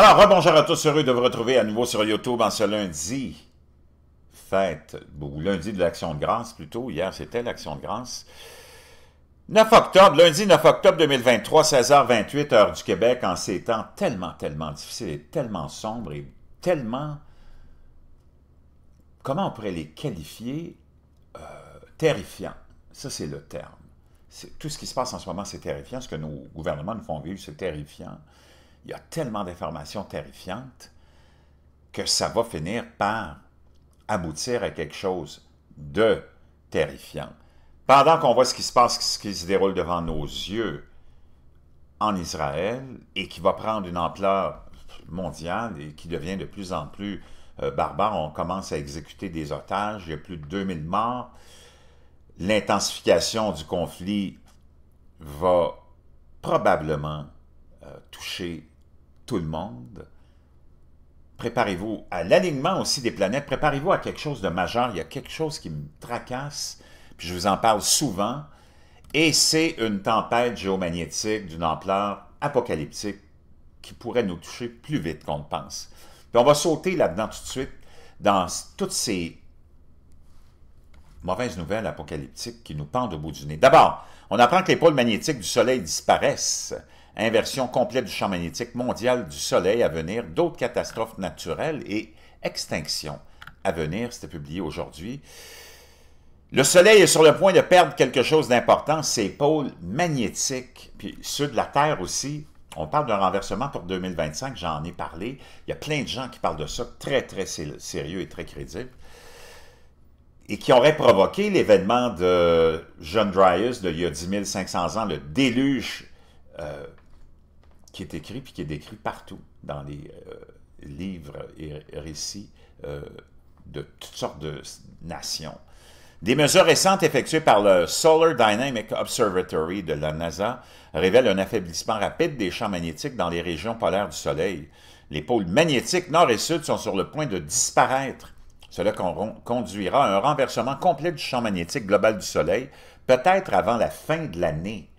Alors, rebonjour à tous, heureux de vous retrouver à nouveau sur YouTube en ce lundi. Fête, ou lundi de l'Action de grâce plutôt, hier c'était l'Action de grâce. 9 octobre, lundi 9 octobre 2023, 16h28, heure du Québec, en ces temps tellement, tellement difficiles et tellement sombres et tellement... Comment on pourrait les qualifier euh, Terrifiants. Ça, c'est le terme. Tout ce qui se passe en ce moment, c'est terrifiant. Ce que nos gouvernements nous font vivre, c'est terrifiant il y a tellement d'informations terrifiantes que ça va finir par aboutir à quelque chose de terrifiant. Pendant qu'on voit ce qui se passe, ce qui se déroule devant nos yeux en Israël et qui va prendre une ampleur mondiale et qui devient de plus en plus euh, barbare, on commence à exécuter des otages, il y a plus de 2000 morts, l'intensification du conflit va probablement euh, toucher tout le monde. Préparez-vous à l'alignement aussi des planètes. Préparez-vous à quelque chose de majeur. Il y a quelque chose qui me tracasse, puis je vous en parle souvent. Et c'est une tempête géomagnétique d'une ampleur apocalyptique qui pourrait nous toucher plus vite qu'on ne pense. on va sauter là-dedans tout de suite dans toutes ces mauvaises nouvelles apocalyptiques qui nous pendent au bout du nez. D'abord, on apprend que les pôles magnétiques du Soleil disparaissent inversion complète du champ magnétique mondial du Soleil à venir, d'autres catastrophes naturelles et extinction à venir. C'était publié aujourd'hui. Le Soleil est sur le point de perdre quelque chose d'important, ses pôles magnétiques, puis ceux de la Terre aussi. On parle d'un renversement pour 2025, j'en ai parlé. Il y a plein de gens qui parlent de ça, très, très sérieux et très crédibles, et qui auraient provoqué l'événement de John Dryas il y a 10 500 ans, le déluge euh, qui est écrit, puis qui est décrit partout dans les euh, livres et récits euh, de toutes sortes de nations. Des mesures récentes effectuées par le Solar Dynamic Observatory de la NASA révèlent un affaiblissement rapide des champs magnétiques dans les régions polaires du Soleil. Les pôles magnétiques nord et sud sont sur le point de disparaître. Cela conduira à un renversement complet du champ magnétique global du Soleil, peut-être avant la fin de l'année.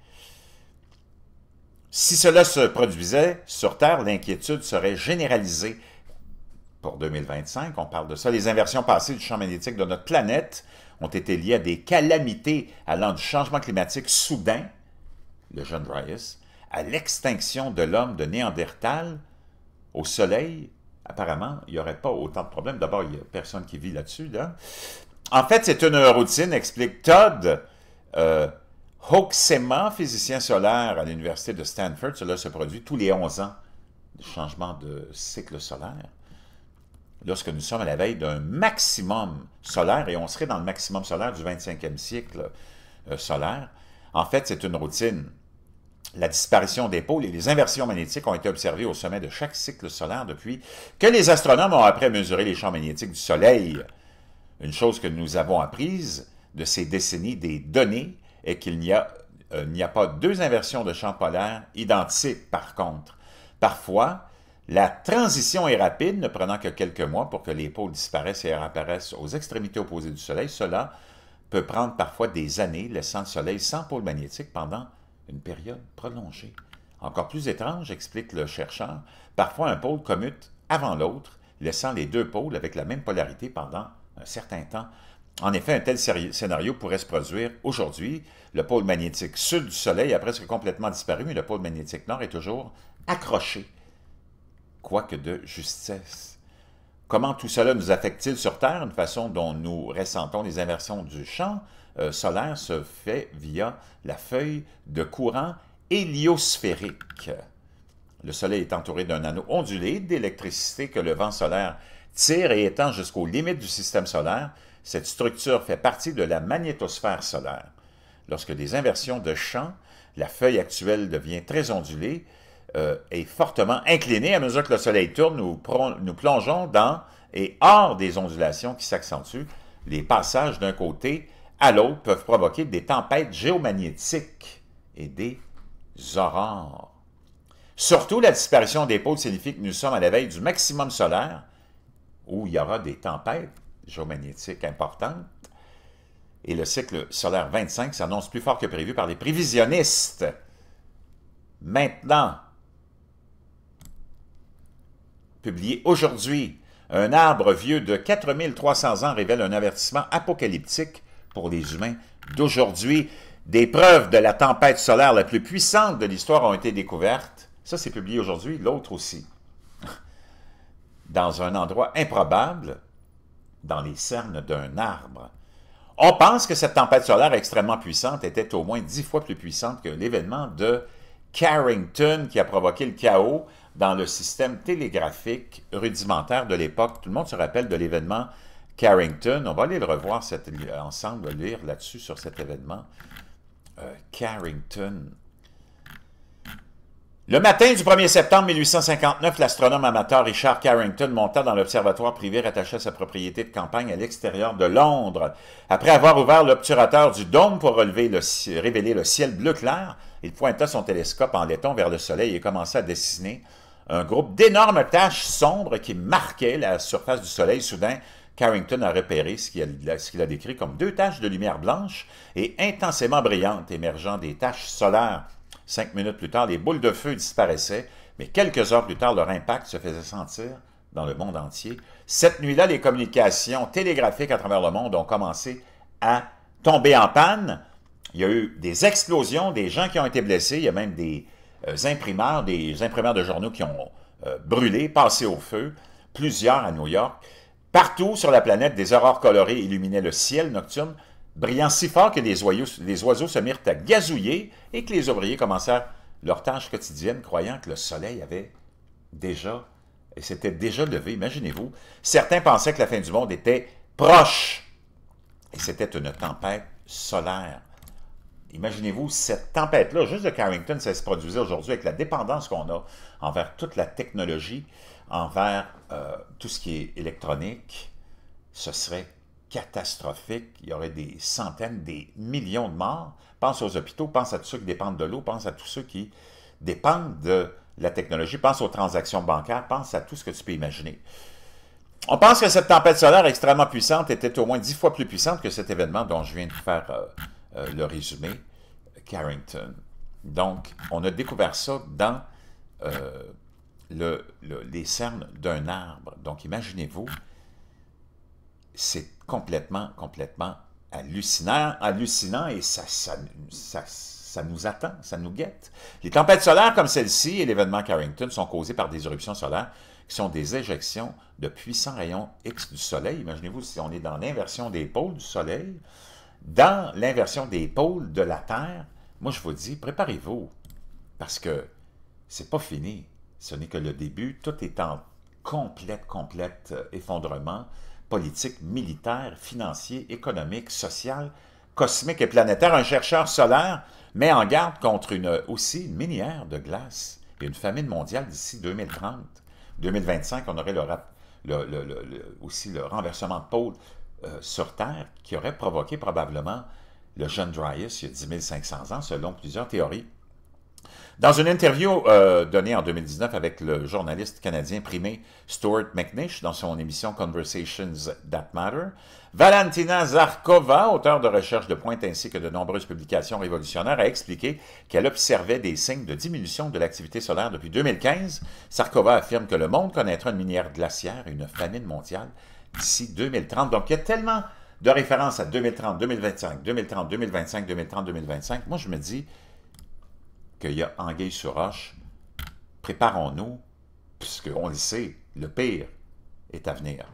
Si cela se produisait sur Terre, l'inquiétude serait généralisée. Pour 2025, on parle de ça. Les inversions passées du champ magnétique de notre planète ont été liées à des calamités allant du changement climatique soudain, le jeune Dryas, à l'extinction de l'homme de Néandertal au Soleil. Apparemment, il n'y aurait pas autant de problèmes. D'abord, il n'y a personne qui vit là-dessus. En fait, c'est une routine, explique Todd. Euh, Hoxema, physicien solaire à l'Université de Stanford, cela se produit tous les 11 ans changement de cycle solaire. Lorsque nous sommes à la veille d'un maximum solaire, et on serait dans le maximum solaire du 25e siècle euh, solaire, en fait, c'est une routine. La disparition des pôles et les inversions magnétiques ont été observées au sommet de chaque cycle solaire depuis que les astronomes ont après mesuré les champs magnétiques du Soleil. Une chose que nous avons apprise de ces décennies des données et qu'il n'y a, euh, a, pas deux inversions de champ polaire identiques par contre. Parfois, la transition est rapide, ne prenant que quelques mois pour que les pôles disparaissent et réapparaissent aux extrémités opposées du Soleil. Cela peut prendre parfois des années, laissant le Soleil sans pôle magnétique pendant une période prolongée. Encore plus étrange, explique le chercheur, parfois un pôle commute avant l'autre, laissant les deux pôles avec la même polarité pendant un certain temps. En effet, un tel scénario pourrait se produire aujourd'hui. Le pôle magnétique sud du Soleil a presque complètement disparu, mais le pôle magnétique nord est toujours accroché, quoique de justesse. Comment tout cela nous affecte-t-il sur Terre Une façon dont nous ressentons les inversions du champ euh, solaire se fait via la feuille de courant héliosphérique. Le Soleil est entouré d'un anneau ondulé d'électricité que le vent solaire tire et étend jusqu'aux limites du système solaire. Cette structure fait partie de la magnétosphère solaire. Lorsque des inversions de champ, la feuille actuelle devient très ondulée euh, et fortement inclinée. À mesure que le Soleil tourne, nous, nous plongeons dans et hors des ondulations qui s'accentuent. Les passages d'un côté à l'autre peuvent provoquer des tempêtes géomagnétiques et des aurores. Surtout, la disparition des pôles signifie que nous sommes à la veille du maximum solaire, où il y aura des tempêtes géomagnétique importante. Et le cycle solaire 25 s'annonce plus fort que prévu par les prévisionnistes. Maintenant, publié aujourd'hui, un arbre vieux de 4300 ans révèle un avertissement apocalyptique pour les humains d'aujourd'hui. Des preuves de la tempête solaire la plus puissante de l'histoire ont été découvertes. Ça, c'est publié aujourd'hui, l'autre aussi. Dans un endroit improbable, dans les cernes d'un arbre. On pense que cette tempête solaire extrêmement puissante était au moins dix fois plus puissante que l'événement de Carrington qui a provoqué le chaos dans le système télégraphique rudimentaire de l'époque. Tout le monde se rappelle de l'événement Carrington. On va aller le revoir cette, ensemble, lire là-dessus sur cet événement. Euh, Carrington. Le matin du 1er septembre 1859, l'astronome amateur Richard Carrington monta dans l'observatoire privé rattaché à sa propriété de campagne à l'extérieur de Londres. Après avoir ouvert l'obturateur du dôme pour révéler le ciel bleu clair, il pointa son télescope en laiton vers le soleil et commença à dessiner un groupe d'énormes taches sombres qui marquaient la surface du soleil. Soudain, Carrington a repéré ce qu'il a, a, décrit comme deux taches de lumière blanche et intensément brillantes émergeant des taches solaires. Cinq minutes plus tard, les boules de feu disparaissaient, mais quelques heures plus tard, leur impact se faisait sentir dans le monde entier. Cette nuit-là, les communications télégraphiques à travers le monde ont commencé à tomber en panne. Il y a eu des explosions, des gens qui ont été blessés, il y a même des euh, imprimeurs, des imprimeurs de journaux qui ont euh, brûlé, passé au feu, plusieurs à New York. Partout sur la planète, des aurores colorées illuminaient le ciel nocturne brillant si fort que les oiseaux, les oiseaux se mirent à gazouiller et que les ouvriers commencèrent leur tâche quotidienne, croyant que le soleil avait déjà, et s'était déjà levé, imaginez-vous. Certains pensaient que la fin du monde était proche, et c'était une tempête solaire. Imaginez-vous cette tempête-là, juste de Carrington, ça se produisait aujourd'hui avec la dépendance qu'on a envers toute la technologie, envers euh, tout ce qui est électronique, ce serait catastrophique. Il y aurait des centaines, des millions de morts. Pense aux hôpitaux, pense à tous ceux qui dépendent de l'eau, pense à tous ceux qui dépendent de la technologie, pense aux transactions bancaires, pense à tout ce que tu peux imaginer. On pense que cette tempête solaire extrêmement puissante était au moins dix fois plus puissante que cet événement dont je viens de faire euh, euh, le résumé, Carrington. Donc, on a découvert ça dans euh, les cernes d'un arbre. Donc, imaginez-vous, c'est complètement, complètement hallucinant, hallucinant et ça, ça, nous attend, ça nous guette. Les tempêtes solaires comme celle-ci et l'événement Carrington sont causées par des éruptions solaires qui sont des éjections de puissants rayons X du Soleil. Imaginez-vous si on est dans l'inversion des pôles du Soleil, dans l'inversion des pôles de la Terre, moi je vous dis, préparez-vous, parce que c'est pas fini. Ce n'est que le début, tout est en complète, complète euh, effondrement politique, militaire, financier, économique, social, cosmique et planétaire. Un chercheur solaire met en garde contre une, aussi une minière de glace et une famine mondiale d'ici 2030. 2025, on aurait le, aussi le renversement de pôle euh, sur Terre qui aurait provoqué probablement le jeune Dryas il y a 10 500 ans, selon plusieurs théories. Dans une interview euh, donnée en 2019 avec le journaliste canadien primé Stuart McNish dans son émission Conversations That Matter, Valentina Zarkova, auteure de recherches de pointe ainsi que de nombreuses publications révolutionnaires, a expliqué qu'elle observait des signes de diminution de l'activité solaire depuis 2015. Zarkova affirme que le monde connaîtra une minière glaciaire et une famine mondiale d'ici 2030. Donc il y a tellement de références à 2030, 2025, 2030, 2025, 2030, 2025. Moi je me dis qu'il y a anguille sur roche, préparons-nous, puisqu'on le sait, le pire est à venir.